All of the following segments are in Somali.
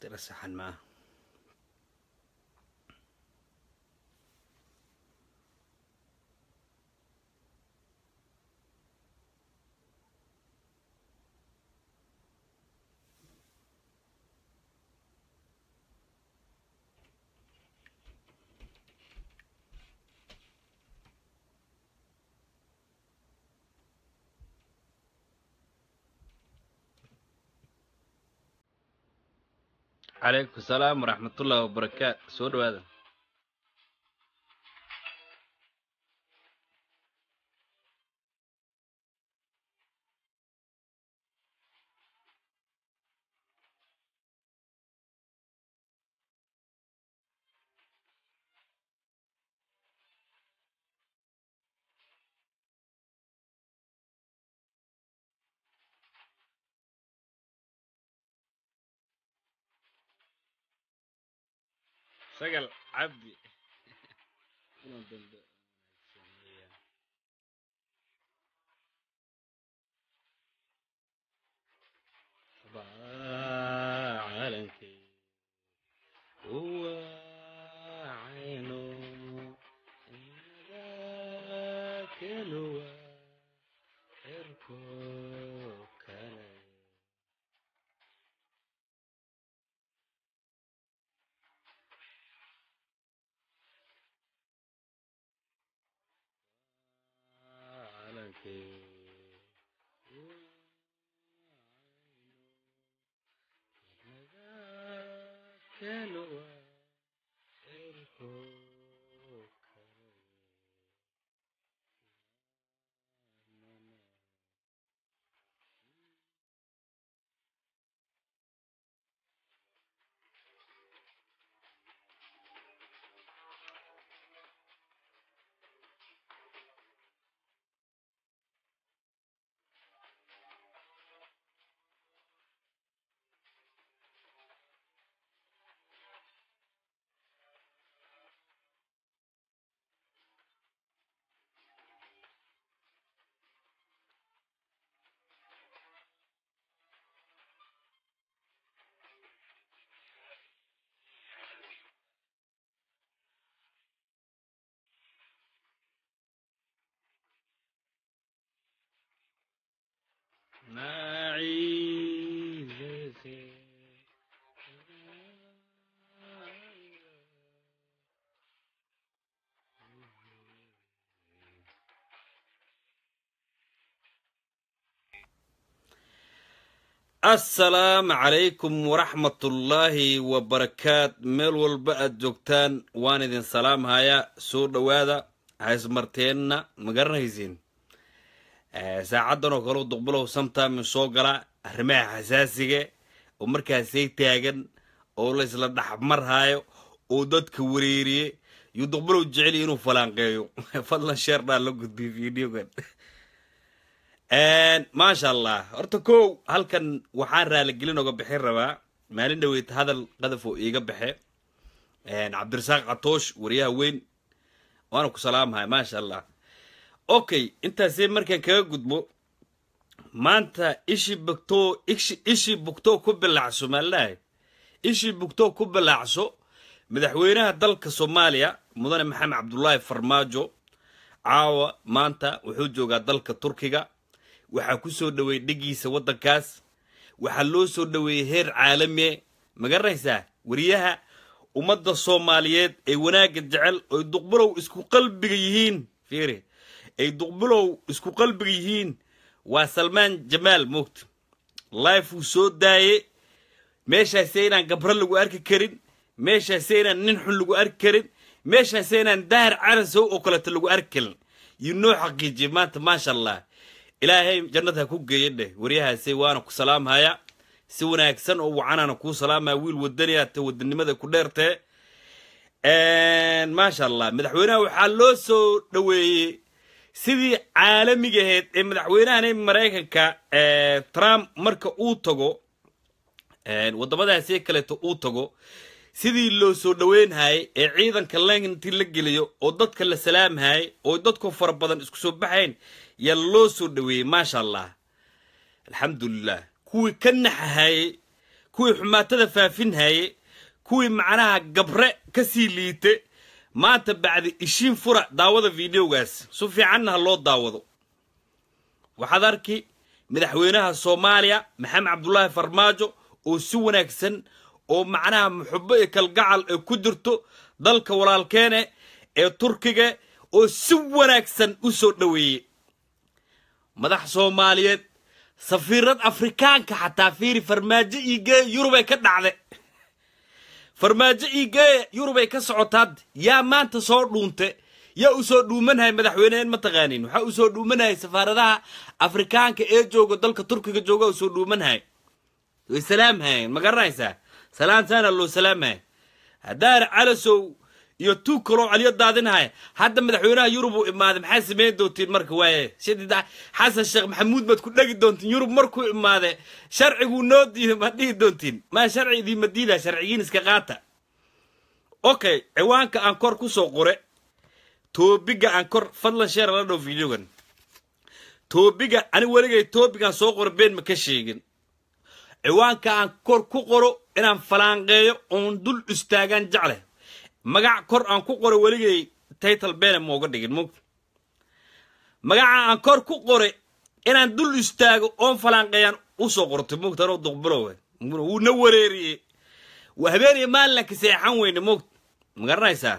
ترسحن معه calaykum salaam waraxmatullaahi wabarakaat soo dhawaada sagaal cabdi inuu dambe sameeya Yeah, معي asalaamu calaykum waraxmatullaahi wabarakaat meel walba aad joogtaan waan idin salaam salaamhayaa soo dhowaada haysmarteenna ma garanaysiin Eh, saacadanoo kale duqbalow sometime soo gala arrimaha xasaasiga oo markaasay taagan oo la isla dhaxmarhaayo oo dadka wareeriye yuu duqbalow jeceliya inuu falaanqeeyo fadlan sheerdhaa la gudbiyo videogan eh, maasha allah horta kow halkan waxaan raaligelin oga bixin rabaa maalin dhaweyd hadal qadaf oo iiga baxe eh, cabdirasaaq catoosh wariyaha weyn waana ku salaamahay maasha allah okay intaasee markaan kaga gudbo maanta ishii bugto ishii bugto ku bilaacso maalahay ishii bugto ku bilaacso madaxweynaha dalka soomaaliya mudane maxamed cabdulaahi farmaajo caawa maanta wuxuu joogaa dalka turkiga waxaa ku soo dhoweeyey dhegiisa waddankaas waxaa loo soo dhoweeyey heer caalamie ma garanaysaa wariyaha ummadda soomaaliyeed ee wanaagga jecel oy duqburow isku qalbiga yihiin fiiri ay duqbulow isku qalbiga yihiin waa salmaan jamaal moogta life wuu soo daaye meeshaase inaan gabro lagu arki karin meeshaase inaan nin xun lagu arki karin meeshaase inaan daahir carasow oo kaleeto lagu arki karin iyo noo xaqiijiyay maanta maasha allah ilaahay jannad ha ku geeya dheh waryahaase waana ku salaamhaya si wanaagsan oo wacanaana kuu salaamaya wiil wadaniyaa ah, te ku dheertee maasha allah madaxweynaha waxaa loo soo dhoweeyey sidii ahayd ee madaxweynahan maraykanka eh, trump marka uu tago eh, waddamadaasi kaleeto uu tago sidii loo soo dhoweynhayay ee ciidanka lentii la geliyo oo dadka la salaamhayay oo dadkoo fara badan isku soo baxayn yaa loo soo dhaweeyey maasha allah alxamdulilah kuwii ka naxahayey kuwii xumaatada faafinhaaye kuwii macnaha gabre ka sii liite maanta bacdi ishiin fura daawada videogaas su fiicanna ha loo daawado waxaad arki madaxweynaha soomaaliya maxamed cabdulaahi farmaajo oo si wanaagsan oo macnaha muxubo iyo kalgacal ee ku jirto dalka walaalkeene ee turkiga oo si wanaagsan u soo dhoweeyey madax soomaaliyeed safiirad afrikaanka xataa fiiri farmaajo iyo yurubay ka dhacde farmaajo iigee yurubay ka socotaad yaa maanta soo dhuunte yaa u soo dhuumanhay madaxweynehen ma taqaanin waxaa u soo dhuumanahay safaaradaha afrikaanka ee jooga dalka turkiga jooga usoo dhuumanahay way salaamhayen ma garanaysaa salaantaana loo salaamhay haddaana calasow iyo tuug kaloo caliyo daadinahay hadda madaxweynaha yurub uu imaaday maxaa samayn doontiin marka waaye xasan sheekh maxamuud baad ku dhegi doontiin yurub markuu imaade sharciguu noo diiday maad dhihi doontiin maa sharci idiinma diidaa sharcigiin iska qaata okay ciwaanka aan kor ku soo qore toobiga aan kor fadlan sheer la dhow videogan toobiga ani weligay toobigaan soo qoro been ma ka sheegin ciwaanka aan kor ku qoro inaan falaanqeeyo oon dul istaagaan jecle magac kor aan ku qoro weligay taytal bene mooga dhigin mugta magaca aan kor ku qore inaan dul istaago oon falanqeeyaan usoo soo qortay mugta anoo duqbalowe eh. wuu na wareeriye waa habeeniyo maalinaan ka seexan weyne mugta ma garanaysaa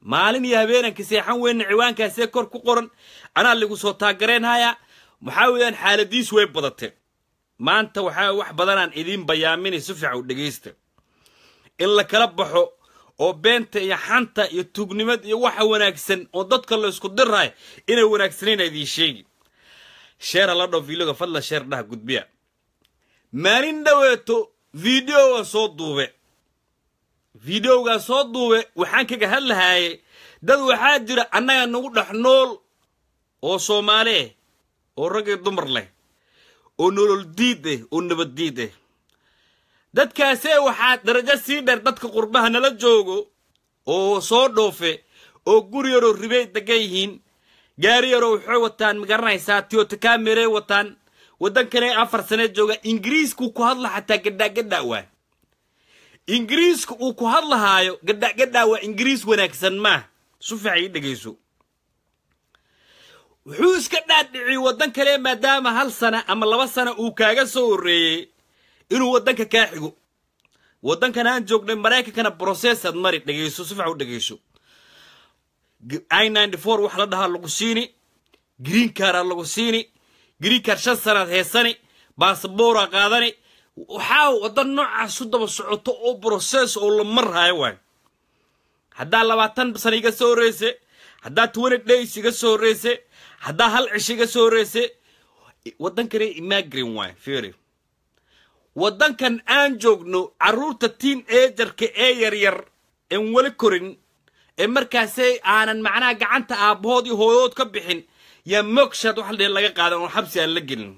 maalin iyo habeenan ka seexan weyne ciwaankaasee kor ku qoran anaa lagu soo taagaraynhayaa maxaa weeyaan xaaladiis way badatay maanta waxaa wax badanaan idiin bayaaminay si fiican u dhegaysta in la kala baxo oo beenta iyo xanta iyo tugnimad iyo waxa wanaagsan oo dadka laysku diraay inay wanaagsanayna idiin sheegi sheera la dhao viideoga fadlan sheer dhaha gudbiya maalin dhoweeto videoga soo duube videogaa soo duube waxaan kaga hadlahaaye dad waxaa jira annaga nagu dhex nool oo soomaali ah oo rag dumar leh oo nolol diid ah oo nabad diid ah dadkaasee waxaa darajo sii dheer dadka qurbaha nala joogo oo soo dhoofe oo guri yaroo ribey degan yihiin gaari yaroo waxay wataan magaranaysaa tiyotakaamerey wataan waddan waddankanee afar sane jooga ingiriiskuu ku hadla xataa gadhaagadhaa waa ingiriiska uu ku hadlahaayo gadhaagadhaa waa ingiriis wanaagsan maah su fiican ii dhegayso wuxuu iska dhaadhiciyey waddan kale maadaama hal sana ama laba sana uu kaaga soo horreeyey inuu waddanka kaa xigo waddankan aan joognay maraykankana brocessaad mari dhegeyso sifax u dhegeyso i ninty four waxa la dhahaa lagu siini green karaa lagu siini green kar shan sanaad heesani baasaboora qaadani waxaa waddan noocaas u daba socoto oo brocess oo la marhaayo waay haddaa labaatan sana iga soo horreyse haddaa twenty days iga soo horreyse haddaa hal cisho iga soo horreyse waddankana imagrin waay firi waddankan aan joogno carruurta tiin eejarka ee yaryar en weli korin ee markaasey aanan macnaha gacanta aabbahood iyo hooyood ka bixin yaa mogshaad wax ladhe laga qaadan oo xabsi aan la gelin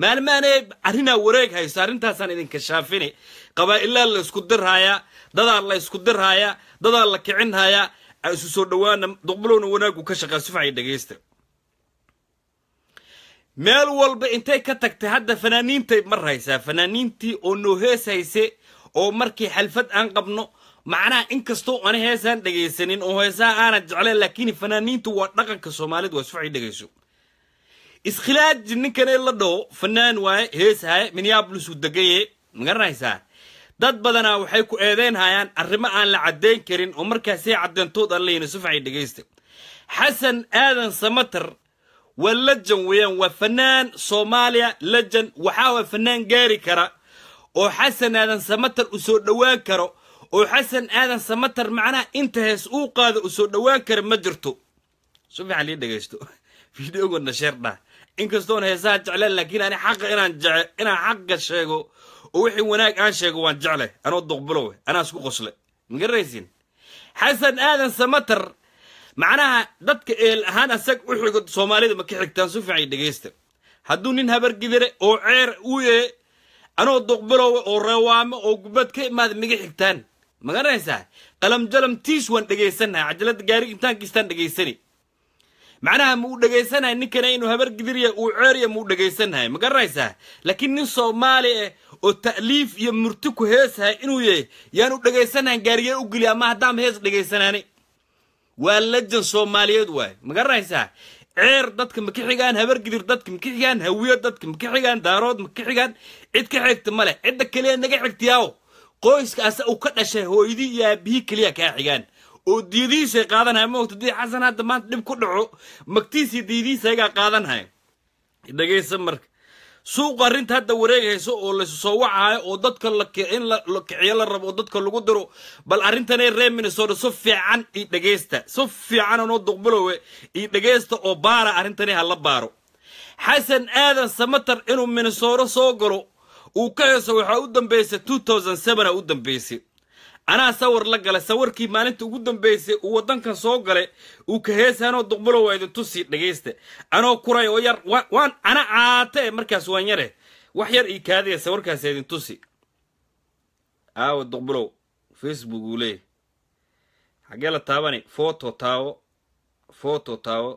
maalmaanee arrinaa wareeg hayso arrintaasaan idinka shaafine qabaa'ilaa la isku dirhaayaa dadaa la ysku dirhaayaa dadaa la kicinhaayaa isu soo dhowaana duqbalowna wanaaggu ka shaqaa sufaxay dhegaysta meel walba intay ka tagtay hadda fanaaniintay maraysaa fanaaniintii oo noo hees hayse oo markii xalfad aan qabno macnaha inkastoo ana heesaan dhegaysanin oo heesaha aana jeclayn laakiin fanaaniintu waa dhaqanka soomaalida waa isfaxay dhegayso iskhilaaji ninkanee la dhaho fanaan waaye hees haaye minneabolisuu degaye magaranaysaa dad badanaa waxay ku eedayn hayaan arrimo aan la caddayn karin oo markaasay caddeyntood aan leeyihin sufaxay dhegaysta xasan aadan samater waa lajan weeyaan waa fanaan soomaaliya lajan waxaa waa fanaan gaari kara oo xasan aadan samatar u soo dhowaan karo oo xasan aadan samatar macnaha inta hees uu qaado u soo dhowaan kara ma jirto si fiican lii dhegaysto fideogoodna sheerdha inkastoon heesaha jecleen laakiin ani xaqa inaan jece inaan xaqa sheego oo wixii wanaag aan sheego waan jecle anoo duqbulowe anaa isku qosle ma garanaysiin xasan aadan samatar macnaha dadka eel ahaan asag u xigo soomaalida ma ka xigtaan si fiican dhegaysta hadduu nin habargidare oo ceer u ee anoo duqbaloowa oo reewaamo oo gubad ka imaad maga xigtaan magaranaysaa qalamjalam tiis waan dhegaysannaha cajalada gaari intaankiistaan dhegaysani macnaha ma u dhagaysanahay ninkana inuu habargidirya uu ceerya ma u dhagaysanahay ma garanaysaa laakiin nin soomaali ah oo ta'liif iyo murti ku heesahay inuu yahay yaan u dhagaysanahan gaariyeer u geliya ama haddaan hees dhagaysanaani waa lajan soomaaliyeed waay ma garanaysaa ceer dadka ma ka xigaan habargidir dadka ma ka xigaan hawiyo dadka ma ka xigaan daarood ma ka xigaan cid ka xigta ma leh cidda keliya naga xigtiyaawo qoyska ase u ka dhashay hooyadii iyo aabihii keliya kaa xigaan oo diidihiisay qaadanhaya moogta dii xasan hadda maanta dhib ku dhaco magtiisii diidihiisaygaa qaadanhaya dhegaysa marka suuqa arrinta hadda wareegaysa oo laysu soo wacaayo oo dadka lakin la kiciyo la rabo oo dadka lagu diro bal arrintanay reer minnesota si fiican io dhegaysta si fiican anoo duqbilowe io dhegaysta oo baara arrintanay hala baaro xasan aadan samatar inuu minnesota soo galo uu ka heso waxaa u dambaysa two thousand seven a u dambaysay anaa sawir la gala sawirkii maalinta ugu dambaysay uu waddankan soo gala uu ka heesa anoo duqbulo waa idin tusi dhegaysta anoo kuray oo yar waan ana caatee markaas waan yare wax yar ii kaadiya sawirkaas idin tusi aawa duqbulow facebook uu leeyahy xaggee la taabani foto taawo foto taawo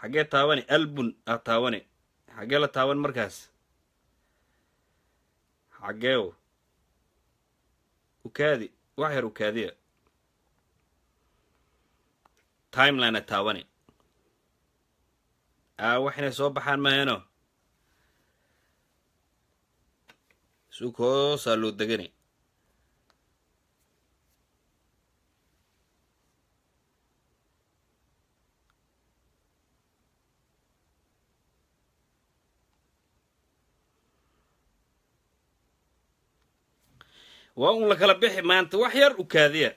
xaggee taabani albun a taawani xaggee la taaban markaas xaggeew ukaadi wax yar ukaadiya timelinea taabani aa wax inay soo baxaan maheno suukoosaa loo degani waa uun la kala bixi maanta wax yar u kaadiya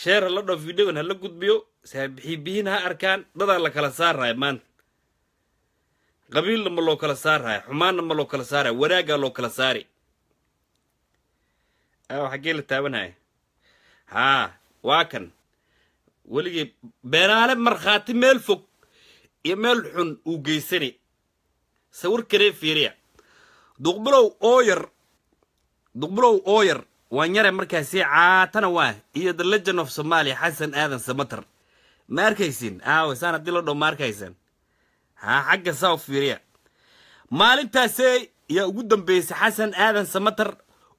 sheer ha la dhoof videogan hala gudbiyo saabixiibihiin ha arkaan dadaa la kala saaraya maanta qabiilna ma loo kala saaraya xumaanna ma loo kala saaraya wanaagaa loo kala saari aw xaggee la taabanhaya haa waa kan weligii beenaale markhaati meel fog iyo meel xun uu geysani sawirkanee fiiriya duqbulow ooyar duqbulow ooyar waan yare markaasi caatana waah iyo the legend of somalia xasan aadan samater ma arkaysin aawe saan haddii loo dhow ma arkaysan haa xagga saa u fiiriya maalintaase yaa ugu dambeysay xasan aadan samater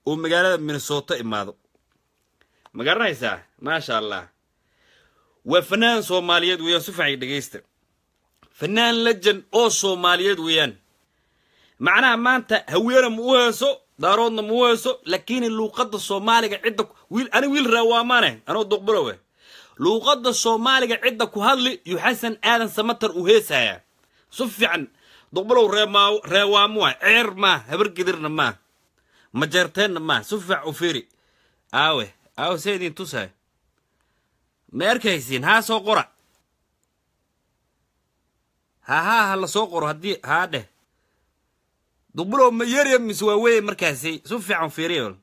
oo magaalada minnesota imaado ma garanaysaa maasha allah waa fanaan soomaaliyeed weeyaan si faxay dhegaysta fanaan lejen oo soomaaliyeed weeyaan macnaha maanta haweene ma u heeso daaroodna ma u heeso laakiin luuqada soomaaliga cidda ani wiil raawaamaane anoo duqbalowe luuqadda soomaaliga cidda ku hadli yu xasan aadan samatar uu heesaya su fiican duqbalow reewaamo waay ceer maa habargedirna maa majeerteenna maa su fiic u fiiri aawe aawe see idiin tusaay ma arkaysiin haa soo qora hahaa ha la soo qoro haddii haa dheh duqbulow ma yarya mise waa weeye markaasi su fiican fiiriol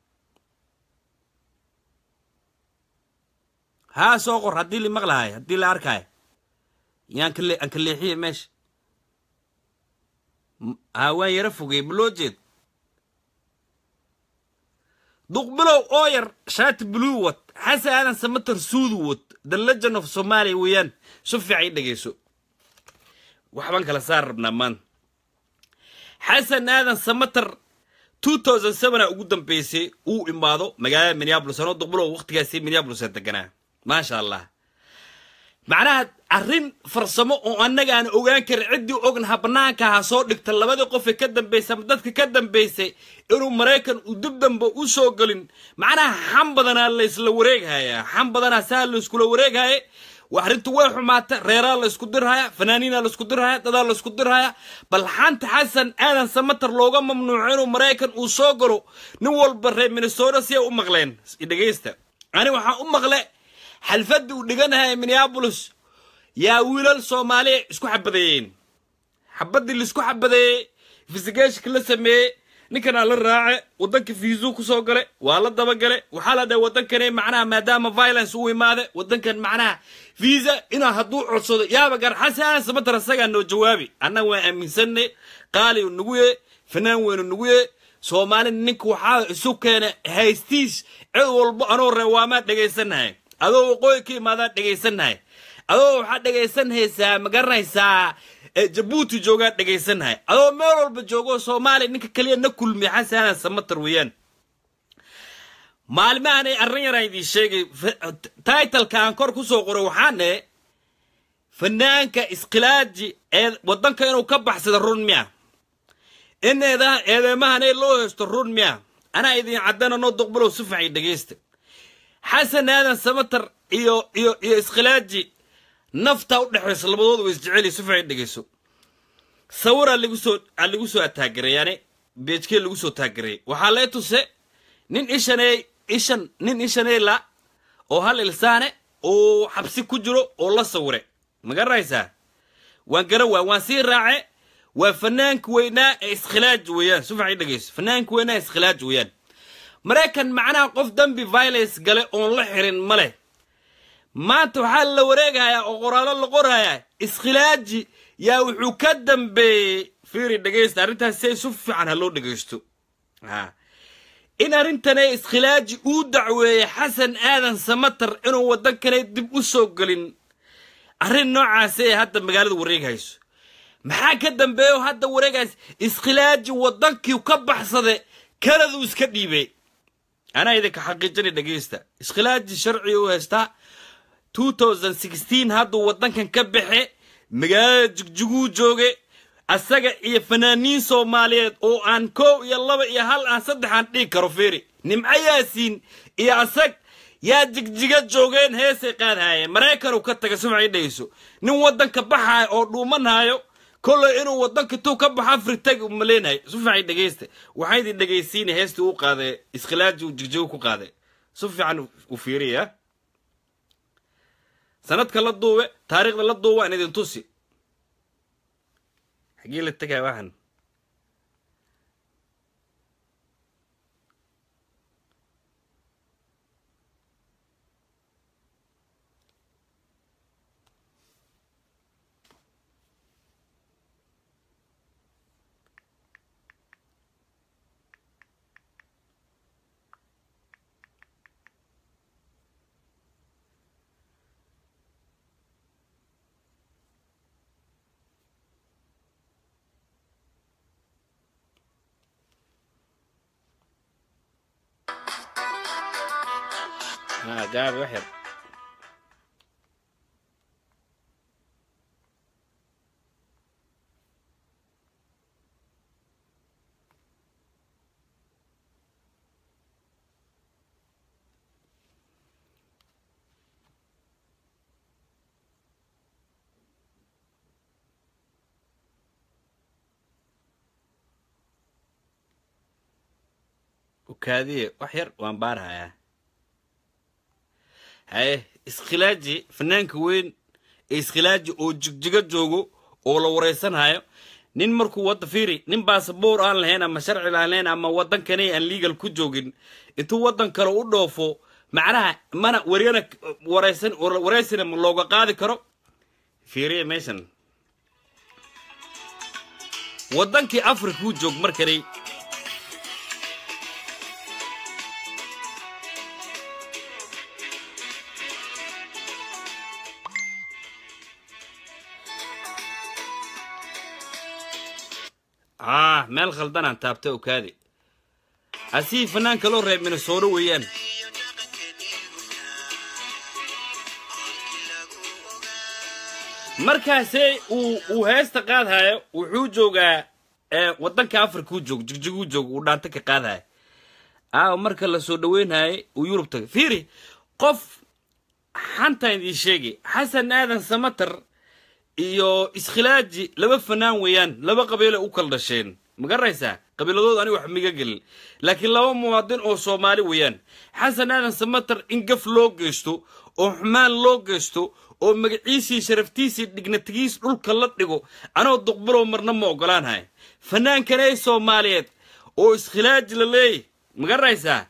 haa soo qor haddii li maqlahay haddii la arkaayo iyo ka leexiye meesha haa waan yaro fogey ma loo jeed duqbulow oo yar shaati bluu wad xase aadan samatar suudu wad the legend of somaaliya weeyaan su fiican i dhegeyso waxbaan kala saar rabnaa maanta xasan aadan samater a ugu dambeysay uu imaado magaalada minneabolis anoo duqbulo wakhtigaasi minneabolisa deganaa maasha allah macnaha arrin farsamo oo annaga ogaan karin ciddii habnaanka bannaankaha soo dhigta labadii qofe ka dambaysa ama dadka ka dambaysay inuu maraykan uu dib damba u soo gelin macnaha xan badanaa laysla wareeghayaa xan badanaa saa layskula wareeghaye وأحرنتو واحد ماتا ريرا لسكدرها فنانينا لسكدرها تدا لسكدرها بل حانت حسن آدن سمتر لوغا ممنوعين ومرايكن وصوغرو نوال برهي من السورسيا ومغلين إدقيستا أنا وحا أمغلا حلفد ودقنها من يابولس يا ويلال صومالي اسكو حبدين حبدي اللي اسكو حبدي فيزيكاش كلا سميه ninkanaa la raace wadanka fiizu kusoo gale waa la dabagale waxaa la dhahay wadankane macnaha maadaama violence u imaade wadankan macnaha fiisa inaa hadduu codsado yaaba garxasaan samatar asagaa noo jawaabi annaga waan aaminsanne qaaliyu nagu ye fanaan weynu nagu ye soomaali ninka waxaa isu keena haystiis cid walbo anoo reewaamaa dhegaysanahay adoo waqooyi ka imaadaan dhegaysanahay adoo waxaa dhegaysanhaysaa ma garanaysaa ee jabuuti joogaa dhegaysannahay adoo meel walba joogo soomaaliya ninka keliya na kulmi xasanaan samatar weeyaan maalmahan ay arrin yaraan idiin sheegay taitalka aan kor ku soo qoro waxaane fanaanka iskhilaaji ee waddanka inuu ka baxsada run miya in eedeemahanee loo heysto run miya anaa idiin caddana noo duqbalow sufaxay dhegaysta xasan aadan samatar iyo iyo iyo iskhilaaji naftaa u dhexaysa labadooda way isjeceliy si dhegayso sawir aan lagu soo aan lagu soo lagu soo taagarayay waxaa lay tuse nin ishaney ishan nin ishaneyla oo hal ilsaane oo xabsi ku jiro oo la sawire ma garanaysaa waan garan waa waan sii raace waa fanaanka weynaa ee iskhilaaj weeyaan si fiican dhegayso fanaanka weynaa iskhilaaj weeyaan maraykan macnaha qof dembi violence gale oon la xirin ma leh maanta waxaa la wareegayaa oo qoraallo la qorayaa iskhilaaji yaa wuxuu ka dambeeyey fiiri dhegaysta arrintaas si isu fiican ha loo dhegaysto in arrintanay iskhilaaji uu dacweeyey xasan aadan samatar inuu waddankanay dib u soo gelin arrin noocaasi ee hadda magaalada wareegayso maxaa ka dambeeyo hadda wareegays iskhilaaji waddankii ka baxsade kaladuu iska dhiibey anaa idinka xaqiijinay dhegaysta iskhilaaji sharciga u haystaa hadduu wadankan ka baxe magaalada jugjuguu jooge asaga iyo fanaaniin soomaaliyeed oo aan kow iyo laba iyo hal aan saddex aan dhiig karo fiiri nimco yaasiin iyo asag yaa jigjiga joogeen heesay qaadhaayeen maraykanuu ka taga sumcay dhayso nin waddanka baxaaya oo dhuumanaayo kolley inuu waddanka tuu ka baxo afritag umaleynahay sufiican dhegeysta waxaa idin heestii u qaadee iskhilaajii uu jigjigo ku qaadee su fiican u fiiriya sanadka la duube taariikhda la duub waan idin tusi xaggii la tegaya waxaan dahab wax yar ukaadiye wax yar waan baarhayaa haye iskhilaaji fanaanka weyn ee iskhilaaji oo jigjiga joogo oo la waraysanhayo nin markuu wada fiiri nin baasaboor aan lahayn ama sharci lahayn ama waddankanay aan liigal ku joogin intuu waddan kale u dhoofo macnaha mana waryana waraysan waraysina ma looga qaadi karo fiiriya meeshan waddankii afrika u joog markanay haa ah, meel khaldanaan taabta okaade asihii fanaanka loo reeb minnesooto weeyaan markaase uu heesta qaadhayo wuxuu joogaa wadanka afrikau joog jigjiguu joog uu dhaanta ka qaadhayo aaw ah, marka lasoo dhaweynhaye uu yurub tagay fiiri qof xantaan idiin sheegay xasan aadan samater iyo iskhilaaji laba fanaan weeyaan laba qabiila u kala dhasheen ma garanaysaa qabiiladooda ani wax miga gelin laakiin laba muwaadin oo soomaali weeyaan xasan aadan samatar in gaf loo geysto oo xumaan loo geysto oo magaciisii sharaftiisii dhignatigiis dhulka la dhigo anoo duqbaloo marna ma ogolaanhay fanaankana ee soomaaliyeed oo iskhilaaji la leeyay ma garanaysaa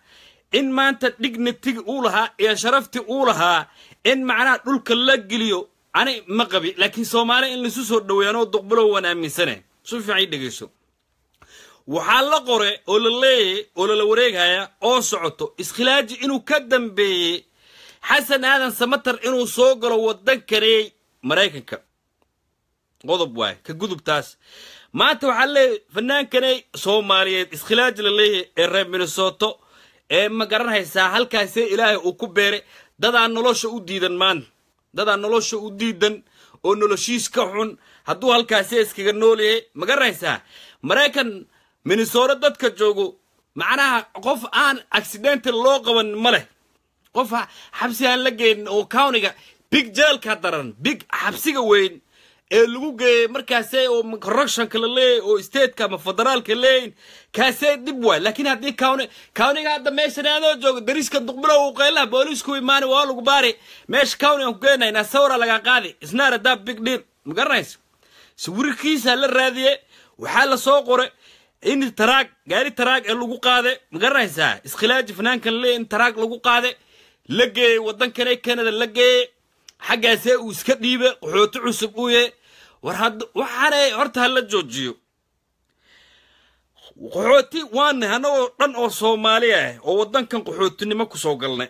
in maanta dhignatigi uu lahaa iyo sharaftii uu lahaa in macnaha dhulka la geliyo ani ma qabi laakiin soomaali in laisu soo dhoweeyaanoo duqbulo waan aaminsane si fiican ii dhegayso waxaa la qore oo la leeyay oo lala wareegaya oo socoto iskhilaaji inuu ka dambeeyey xasan aadan samatar inuu soo galo waddan kareey maraykanka qodob waaye ka gudub taas maanta waxaa leeyahy fannaankanay soomaaliyeed iskhilaaji la leeyahay ee reer minnesoto ee ma garanhaysaa halkaasee ilaahay uu ku beeray dadaa nolosha u diidan maanta dadaa nolosha u diidan oo noloshiis ka xun hadduu halkaasi iskaga nool yahay ma garanaysaa maraykan minnesooro dadka joogo macnaha qof aan accidental loo qaban ma leh qof xabsi aan la geynin oo countiga big jeelka daran big xabsiga weyn ee lagu geeyay markaase oo corruptionka laleeyahy oo stateka ama federaalka leeyin kaasee dhib waay laakiin haddii kawn kawniga hadda meeshan adoo joogo dariiska duqbilow qeylaha boolisku imaani waa lagu baari meesha kawni aan ku geenaynaa sawira lagaa qaadi isnaara daa big deal ma garanaysa sawirkiisaa la raadiye waxaa lasoo soo qoray in taraag gaari taraag ee lagu qaade ma garanaysaa iskhilaaji fanaankan leey in taraag lagu qaade la geeyey waddankan ee kanada la geeyey xaggaasee uu iska dhiibe qaxooti cusub uu yahay war waxaana horta hala joojiyo qaxooti waanah annagoo dhan oo soomaali ah eh, oo waddankan qaxootinimo ku soo galnay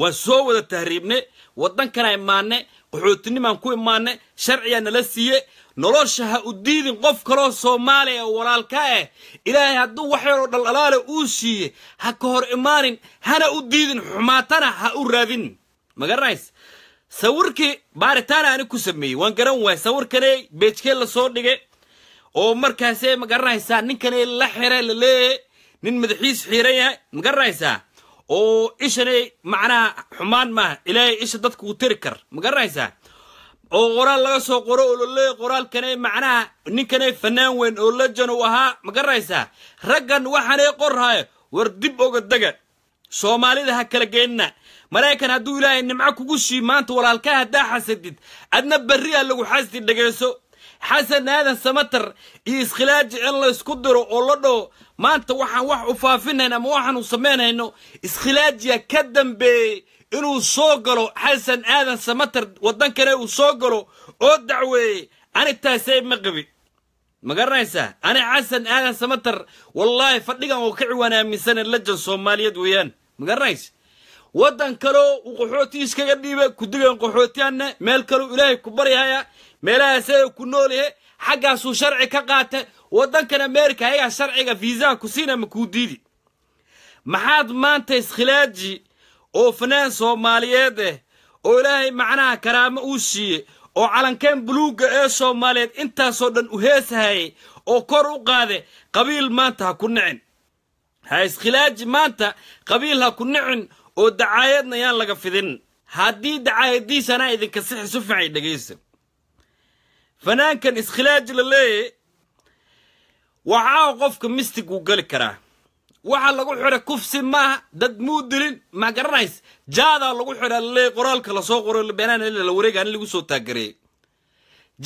waan soo wada tahriibne waddankana imaanne qaxootinimaan ku imaanay sharciyaa nala siiye nolosha ha u diidin qof kaloo soomaaliya oo walaalka ah ilaahay hadduu wax yaroo dhaldhalaale uu siiye ha ka hor imaanin hana u diidin xumaatana ha u raadin ma garanays sawirkii baaritaan aani ku sameeyey waan garan waay sawirkane beejkee lasoo dhigay oo markaase ma garanaysaa ninkane la xira laleeyahay nin madaxiis xiiran yahay ma garanaysaa oo ishane macnaha xumaan maaha ilaahay isha dadku u tiri kar ma garanaysaa oo qoraal laga soo qoro oo laleeyahay qoraalkane macnaha ninkane fanaan weyn oo lejan u ahaa ma garanaysaa raggan waxaanay qorhaayo war dib oga dega soomaalida ha kala geynna maraykan hadduu ilaahay nimco kugu shii maanta walaalka haddaa xasadid adna berriha lagu xasdi dhegayso xasan aadan samatar iyo iskhilaajic in laysku diro oo la dhaho maanta waxaan wax u faafinayna ama waxaanu samaynayno iskhilaajiya ka dambeeyey inuu soo galo xasan aadan samatar waddan kale uu soo galo oo dacweeyey ani taasay ma qabi ma garanaysaa ani xasan aadan samatar wallaahi fadhigan oo ka ciwaan aaminsane lajan soomaaliyeed weeyaan ma garanaysa waddan kaleo uu qaxootigiis kaga dhiiba kudigan qaxootiyanna meel kaleu ilaahay ku baryahaya meelahaasaya ku nool noolyahe xaggaasuu sharci ka qaata waddankan ameerika ayagaa sharciga viisaha ku siina ma kuu diidi maxaad maanta iskhilaaji oo fanaan soomaaliyeed ah eh, oo ilaahay macnaha karaamo uu siiye oo calankeen buluugga ee soomaaliyeed intaasoo dhan u heesahayay oo kor u qaade qabiil maanta ha ku nicin ha iskhilaaji maanta qabiil ha ku nicin oo dacaayadna yaan laga fidin haddii dacaayadiisanaa idinka sixi sufacay dhegaysan fanaankan iskhilaaji la leeyahy waxaa qofka mistig uu geli karaa waxaa lagu xidha kufsi maaha dad muu dilin ma garanays jaadaa lagu xidhaa laleeya qoraalka lasoo qoro beenaan la wareegaan lagu soo taagareeyey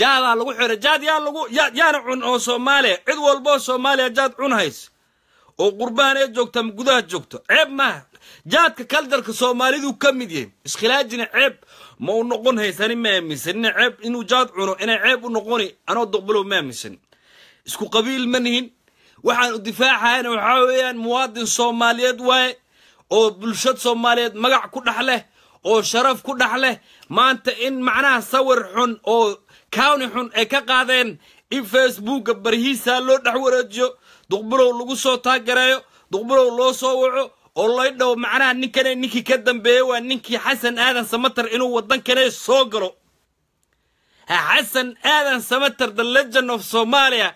jaadaa lagu xidha jaad yaa lagu yaana cun oo soomaaliya cid walboo soomaaliya jaad cun oo qurbaanee joogta ama gudaha joogto ceeb maaha jaadka kaldarka soomaalidu ka mid yahay iskhilaajina ceeb ma u noqon haysani ma aaminsan ina ceeb inuu jaad cuno inay ceeb u noqoni anoo doqbalow ma aaminsan isku qabiil ma nihin waxaan u difaacahayna waxaa weeyaan muwaadin soomaaliyeed waaye oo bulshad soomaaliyeed magac ku dhex leh oo sharaf ku dhex leh maanta in macnaha sawir xun oo kawni xun ay ka qaadeen in facebooka barhiisaa loo dhex wareejiyo duqburow lagu soo taagareeyo duqburow loo soo waco oo lay laydhow macnaha ninkane ninkii ka dambeeye waa ninkii xasan aadan samatar inuu waddankane soo galo xasan aadan samater the legend of somaliya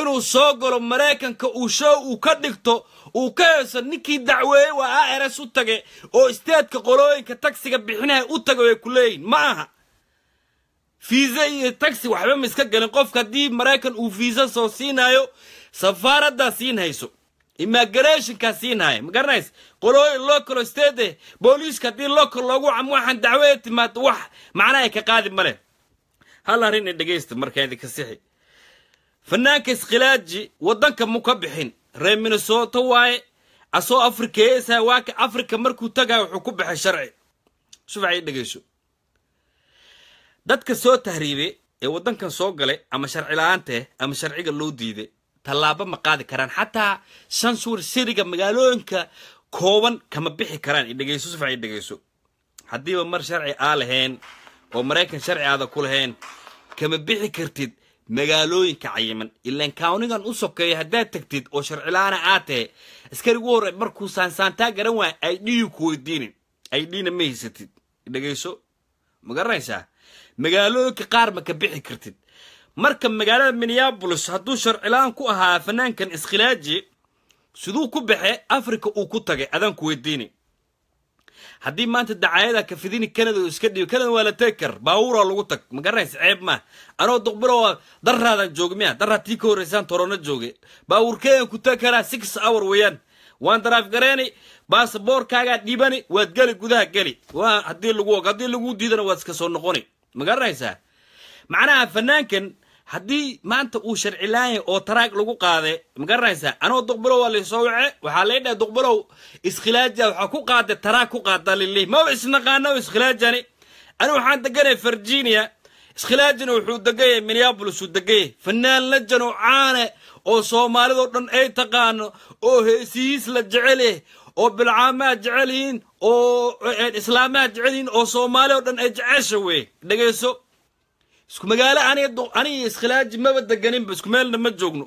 inuu soo galo maraykanka uu show uu ka dhigto uu ka heeso ninkii dacweeye waa a r s u tage oo isteedka qolooyinka tagsiga bixinaha u taga way ku leeyihin ma aha fiisa iyo tagxi waxba ma iska galin qofka haddii maraykan uu fiisa soo siinayo safaaraddaa siin hayso immigrationkaa siinhaya ma garanaysa qolooyin local stade booliiska haddii local loogu camo waxaan dacwada timaado wax macna ay ka qaadi ma leh hal arrin in dhegaysta markaa idinka sixi fanaanka iskhilaaji waddanka mu ka bixin reer minnesota waaye asoo africa eesaa ah, waaka afrika markuu tagayo wuxuu ku baxay sharci sufacay dhegayso dadka soo tahriibe ee waddankan soo galay ama sharci la ama sharciga loo diiday tallaabo ma qaadi karaan xataa sansuur siriga magaalooyinka kooban kama bixi karaan idhegeyso sifican idhegeyso haddiiba mar sharci aa lahayn oo maraykan sharci aada ku lahayn kama bixi kartid magaalooyinka cayiman ilaan kawnigan u sokeeya haddaad tegtid oo sharcilaana aad tahay askarigu hore markuu saansaantaa garan waaya aidhiyu ku weydiinin aidhina ma haysatid idhegeyso ma garanaysaa magaalooyinka qaar ma ka bixi kartid marka magaalada minneabolis hadduu sharcilaan ku ahaa fanaankan iskhilaaji siduu ku baxe africa uu ku tagay adaan ku weydiini haddii maanta dacaayada ka kanada oo iska dhiibo kanada waa la tegi kar baabuuraa lagu tag ma garanaysa ceeb maah anoo duqbiroo darraadaan jooga miya darraa tii ka horraysaan torono jooge baabuurkeedan ku tagi karaa six hour weeyaan waan daraaf baasaboorkaagaa dhiibani waad geli gudaha geli waa haddii lagu og haddii lagu diidana waad iska soo noqoni ma garanaysaa macnaha fanaankan haddii maanta uu sharcilaanya oo taraag lagu qaaday ma garanaysaa anoo duqbalow waa laysoo wace eh? waxaa lay dhahay duqbalow iskhilaaja waxaa ku qaada taraag ku qaada lilih maba isnaqaana iskhilaajani ani waxaan deganay virginia iskhilaajina wuxuu degaye minneabolis uu degaye fanaan lajan oo caane oo soomaalidao dhan ay taqaano oo heesihiis la jecele eh, oo bilcaamaa jecelyihiin oo eh, eh, islaamaad jecelyihiin oo soomaali oo dhan ay jecesha wey dhegayso isku magaalo anigi iskhilaaji maba deganinba isku meelna ma joogno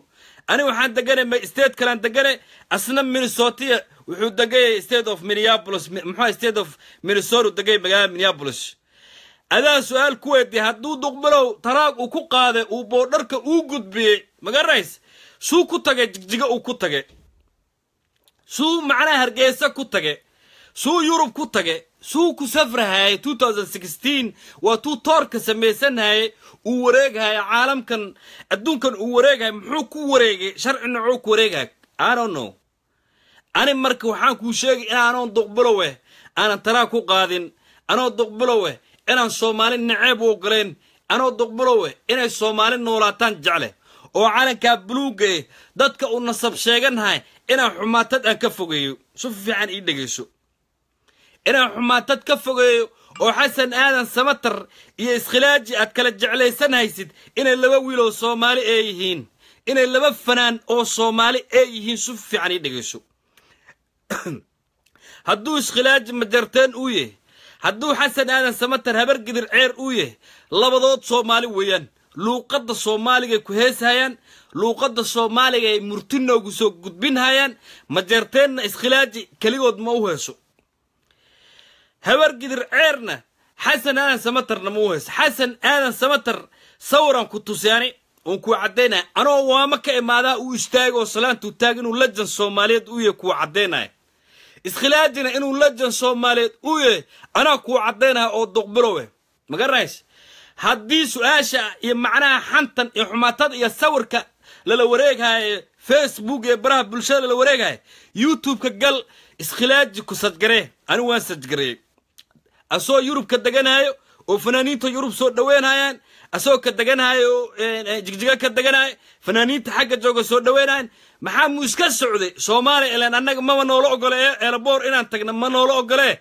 ani waxaan deganay state kalaan deganay asna minnesotia wuxuu degayay state of minneapolis muxuu state of minnesota degay magaalada minneapolis adaa su-aal ku weydiiyay hadduu duqbalow taraag uu ku qaaday uu boodharka uu gudbiyey ma suu ku tagay jigjiga uu ku tagay suu macnaha hargeysa ku tage suu yurub ku tage suu ku safrahaye tuu toorka samaysanhaye uu wareeghaye caalamkan adduunkan uu wareegahay muxuu ku wareegay sharci nocuu ku wareeghay anono ani marka waxaan kuu sheegay inaanoon duqbulo aanan talaa ku qaadin anoo duqbulo inaan soomaali naceeb u ogolayn anoo duqbulo inay soomaali noolaataan jecleh oo calankaa buluugae dadka uu nasab sheeganahay inaan xumaatad aan ka fogeeyo su fiican ii dhegayso inaan xumaatad ka fogeeyo oo xasan aadan samatar iyo iskhilaaji aad kala jeclaysan haysid inay laba wiil oo soomaali ee yihiin inay laba fanaan oo soomaali ee yihiin su fiican ii dhegayso hadduu iskhilaaji majarteen uu yahy hadduu xasan aadan samatar habargidir ceer uu yahy labadood soomaali weeyaan luuqadda soomaaligay ku heeshayaan luuqadda soomaaliga ay murtinowgu soo gudbinhayaan majeerteenna iskhilaaji keligood ma u heeso habargidir ceerna xasan aadan samatarna ma u heeso xasan aadan samatar sawiraan ku tusaane oon kuu caddaynaya anoo waama ka imaadaa uu istaagay oo salaantuu taag inuu lajan soomaaliyeed u yahay kuu caddaynaya iskhilaajina inuu lajan soomaaliyeed u yahay anaa kuu caddaynaya oo duqbilowe ma garanayse haddii su-aasha iyo macnaha xantan iyo xumaatada iyo sawirka lala wareeghaaye facebook ee baraha bulshada lala wareeghaaye youtubeka gal iskhilaaji ku sajgaree anigu waan sajgareeyey asoo yurubka deganaayo oo fanaaniinta yurub soo dhaweynaayaan asoo ka deganaayo jigjiga ka deganaayo fanaaniinta xagga jooga soo dhaweynayan maxaa mu iska socday somalilan annaga maba noola ogole elabor inaan tagna ma noola ogolee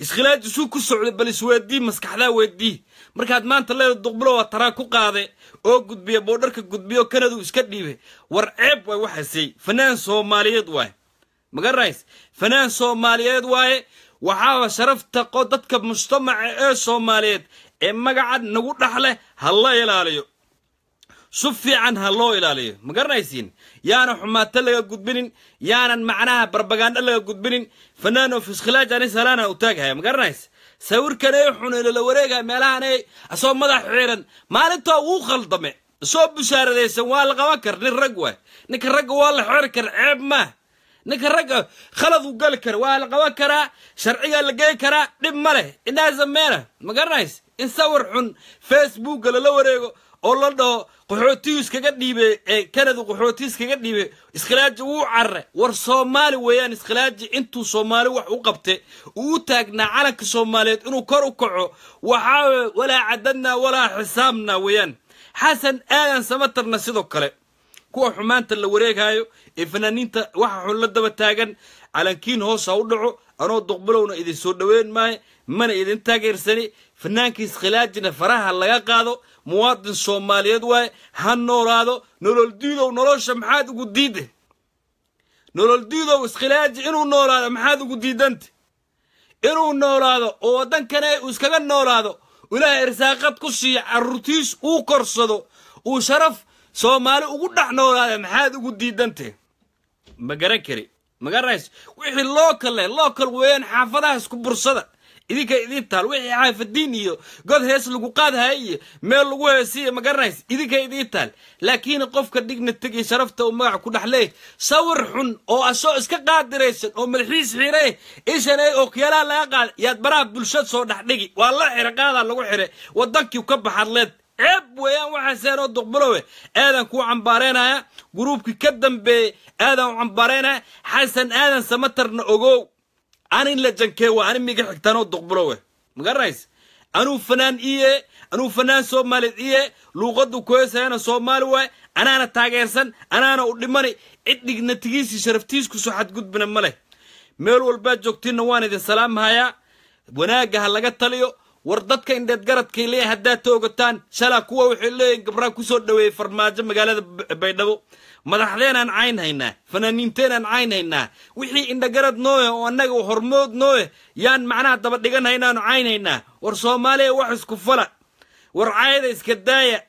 iskhilaajisuu ku socday bal isweydii maskaxdaa weydii markaad maanta leeda duqbulo waa taraan ku qaade oo gudbiya boodharka gudbiyo kanadu iska dhiibe war ceeb waay waxaasey fanaan soomaaliyeed waaye magarays fanaan soomaaliyeed waaye waxaaba sharafta qo dadka mujtamaca ee soomaaliyeed ee magaca nagu dhaxleh ha la ilaaliyo su fiican ha loo ilaaliyo ma garanaysiin yaana xumaato laga gudbinin yaanan macnaha barbagandho laga gudbinin fanaan fanaano fiskhilaaj ani u taagahaya ma garanays sawirkan sawirkanee xun ee lala wareegaya meelahane asoo madax xiiran maalintaa wuu khaldame isoo bushaaradaysan waa la qaban kar nin rag waay ninka ragga waa la xeri kar ceeb maah ninka ragga khalad u gali kara waa la qaban karaa sharcigaa la gey karaa dhib ma leh inaasameena ma garanays in sawir xun facebookga lala wareego oo la dhaho qaxootiyu iskaga dhiibe ee kanada qaxooti iskaga dhiibe iskhilaaji wuu carare war soomaali weeyaan iskhilaaji intuu soomaali wax u qabte uu taagnaa calanka soomaaliyeed inuu kor u kaco waxaa walaa cadadnaa walaa xisaabna weeyaan xasan aadan samatarna sidoo kale kuwa xumaanta la wareegaayo ee fanaaniinta waxa xun la daba taagan calankiin hoosa u dhaco anoo duqbalowna idin soo dhoweyn maayo mana idin taageersani fanaankiis khilaajina faraha laga qaado muwaadin soomaaliyeed waaye ha noolaado nololdiidow nolosha maxaad ugu diidda nololdiidow iskhilaaji inuu noolaado maxaad ugu diidanta inuu noolaado oo waddankane uu iskaga noolaado ilaahay irsaaqad ku siiya carruurtiis uu korsado uu sharaf soomaali ugu dhex noolaada maxaad ugu diidantee ma garan kari magaranays wixii lookal leh lookal weeyaan xaafadaha isku bursada idinka idin taal wixii xaafadiin iyo god hees lagu qaadahaya iyo meel lagu heesiiya ma garanays idinka idiin taal laakiin qofka dhigna iyo sharafta uu magac ku dhexleey sawir xun oo asoo iska qaadiraysan oo madaxiis xiree ishanay okyalaa laga qaada yaad baraha bulshad soo dhexdhigi waa la xira qaadaa lagu xira waddankii ka baxadleed leed ceeb weeyaan waxaaseenoo duqbalowe aadan kuu cambaareynaya guruubkii ka dambeeyey aadan u cambaareynaya xasan aadan samatarna ogow anin la jankeewa anin miga xigtanoo duqbulowe ma garanays anuu fanaan iye anuu fanaan soomaaliyed iye luuqadu kuheesayana soomaali waay anaana taageersan anaana u dhimani cid dhignatigiisii sharaftiiskusoo xadgudbina ma leh meel walbaad joogtiinna waan idin salaamahayaa wanaagga ha laga taliyo war dadka indheed garadkay leeya haddaad toogataan shalaa kuwa waxay leeyihin gabraa kusoo dhoweeyey farmaajo magaalada baydhabo madaxdeenaan cayn haynaa fanaaniinteenaan cayn wixii indhagarad nooe oo annaga hormood nooe yaan macnaha daba dhigan haynaanu war soomaaliya wax isku fala war caayada iska daaya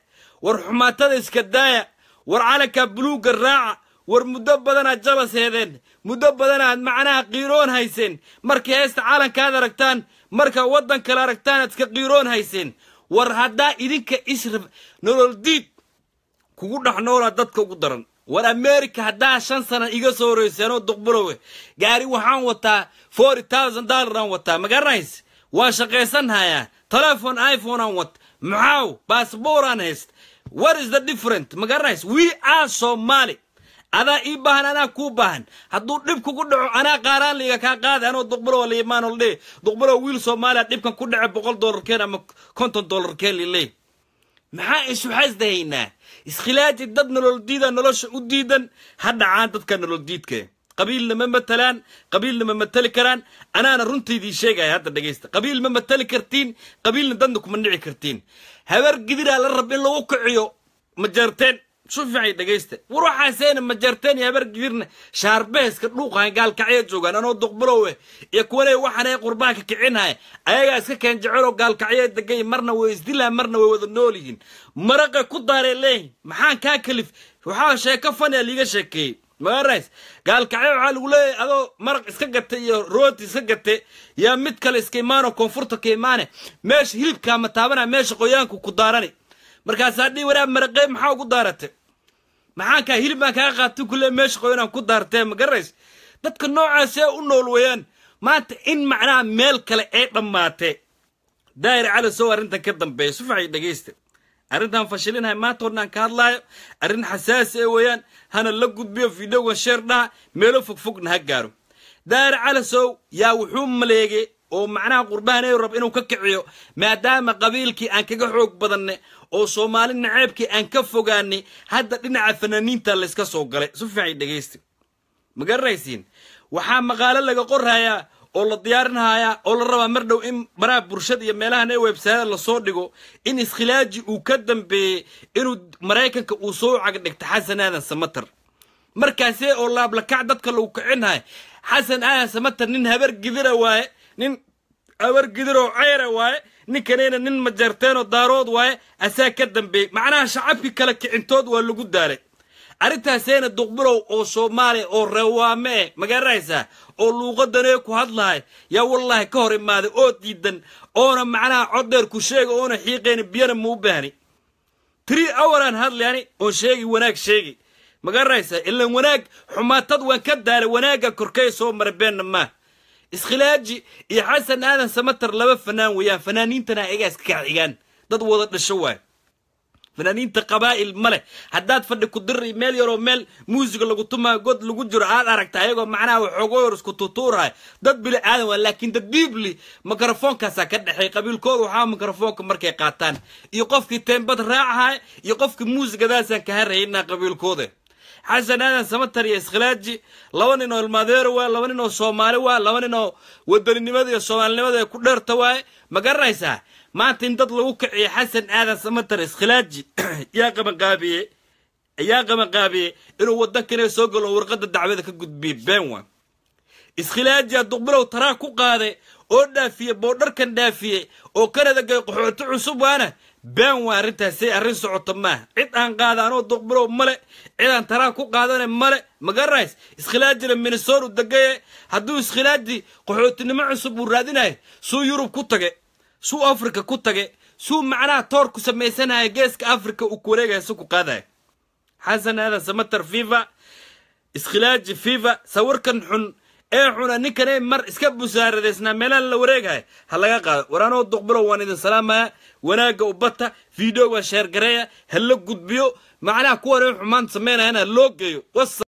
war xumaatada iska daaya war calanka buluugga raaca war muddo badanaad jabas heedeen muddo badanaad macnaha qiiroon hayseen markay heesta calankaad aragtaan marka waddan kale aragtaanaad iska qiiroon hayseen war haddaa idinka isra nololdiid kugu dhex noolaa dadka ugu daran war america haddaa shan sana iga soo horreyseenoo duqbulowe eh. gaari waxaan wataa forty thousand dollaraan wataa ma waa waan shaqaysan hayaa telefon iphonaan wat maxaaw baasbooraan hayst what is the different ma we are somaali adaa ii baahan anaa kuu baahan hadduu dhib kugu dhaco anaa qaaraan liiga kaa qaada anoo duqbulowa liimaan oldhe duqbulowa wiil soomaaliya dhibkan ku dhaca boqol dollarkeen ama konton dollarkeen liley maxaa isu xasdahaynaa iskhilaaji dad nolol nolosha u diidan ha dhacaan dadka nolol diidka qabiilna ma matalaan qabiilna ma matali karaan anaana runtaydii sheegaya hadda dhegaysta qabiil ma matali kartiin qabiilna dadna kuma dhici kartiin habar gidiraa la rab in lagu kiciyo ma jeerteen su fiican dhegaysta war waxaaseena majarteen iyo habar gidirna shaarbeheska dhuuqahan gaalkacya joogaan anoo duqbulowe iyo kuwale waxaana qurbaha ka kicinhaya ayagaa iska keen jeceloo gaalkacya degay marna way isdilaan marna way wada nool yihiin maraqa ku daaree leeyihin maxaan kaa kalif waxaa sheeko fania liiga sheekeeyey magaras gaalkacyo waxaa lagu leeyahay adoo maraq iska gata iyo rooti iska gate yaa mid kale iska imaano koonfurta ka imaane meesha hilibkaama taabana markaasaa dhi waraa maraqee maxaa ugu daaratay maxaankaa hilib baan kaa qaatay kule meesha qo inaan ku daartee ma garanays dadka noocaasee u nool weeyaan maanta in macnaha meel kale ee dhammaatee daahir cali sow arrintan ka dambeeya sufaxay dhegaysta arrintan fashilinahay maanta hornaan ka hadlaayo arrin xasaasi ee ah weeyaan hana la gudbiyo fideogan sheer dhaha meelo fogfogna ha gaaro daahir cali sow yaa wuxuu maleegay oo macnaha qurbaanay rab inuu ka kiciyo maadaama qabiilkii aan kaga xoog badanne oo soomaali naceebkii aan ka fogaanay hadda dhinaca fanaaniinta layska soo galay si fiican dhegaysta ma garanaysiin waxaa maqaalo laga qorhayaa oo la diyaarinhayaa oo la rabaa mar dhow in baraha bulshada iyo meelahan ee websaada lasoo dhigo in iskhilaaji uu ka dambeeyey inuu maraykanka uu soo cagdhigta xasan aadan samater markaase oo laablakac dadka lagu kicinhay xasan aadan samater nin habar gidira waaye nin awargidiroo ceyra waaye ninkaneyna nin majarteenoo daarood waaye asaa ka dambeeyey macnaha shacabkii kale kicintood waa lagu daalay arrintaaseyna duqbulow oo soomaaliya oo rewaamee magaraysaa oo luuqadanee ku hadlahay yaa wallaahi ka hor imaaday oo diidan oona macnaha coddheer ku sheega oona xiiqeyna biyana muu baahni trii awaraan hadlayani oon sheegi wanaag sheegi magaraysaa ilaan wanaag xumaatad waan ka daalay wanaagga korkay soo mara beenna maa iskhilaaji iyo xasan aadan samater laba fanaan weeyaan fanaaniintana ayagaa iska kaccigaan dad wada dhasho waay fanaaniinta qabaa'il ma leh haddaad fadhi ku diri meel yaroo meel muusiga lagu tumaa god lagu jiro aad aragta ayagoo macnaha waxoogoyar isku tutuurahay dad bili aadan waa laakiin dad biibli mikrofonkaasaa ka dhexeey qabiilkooda waxaa mikrofoonka markay qaataan iyo qofkii teembad raacahay iyo qofkii muusigadaasaan ka haraynaa qabiilkooda xasan aadan samatar iyo iskhilaaji laba nin oo ilmaadeero waa laba nin oo soomaali waa laba nin oo wadaninimada iyo soomaalinimada ee ku dheerta waaye ma garanaysaa maanta in dad lagu kiciyo xasan aadan samatar iskhilaaji yaa qabanqaabiye ayaa qabanqaabiye inuu waddankanay soo galo warqadda dacwada ka gudbiye benwa wa iskhilaaji aduqbilow taraa ku qaaday oo dhaafiye boodharkan dhaafiye oo kanada gay qaxooti cusub waana been waa arrintaasay arrin socoto maaha cid aan qaadaanoo duqburow male cid aan taraa ku qaadane male magaranays iskhilaajina minesoru degaye hadduu iskhilaaji qaxootinimo cusub uu raadinayo suu yurub ku tage suu afrika ku tage suu macnaha toor ku samaysanaya geeska afrika uu ku wareegaya su ku qaadaya xasan aadan samatar fifa iskhilaaji fifa sawirkan xun ee cuna ninkanay mar iska busaaradaysnaa meelaan la wareegahay ha laga qaado waraanoo duqbulo waan idin salaamaya wanaagga ubbata fiidhowga sheergareeya ha la gudbiyo macnaha kuwanay xumaan samaynayana loo geeyo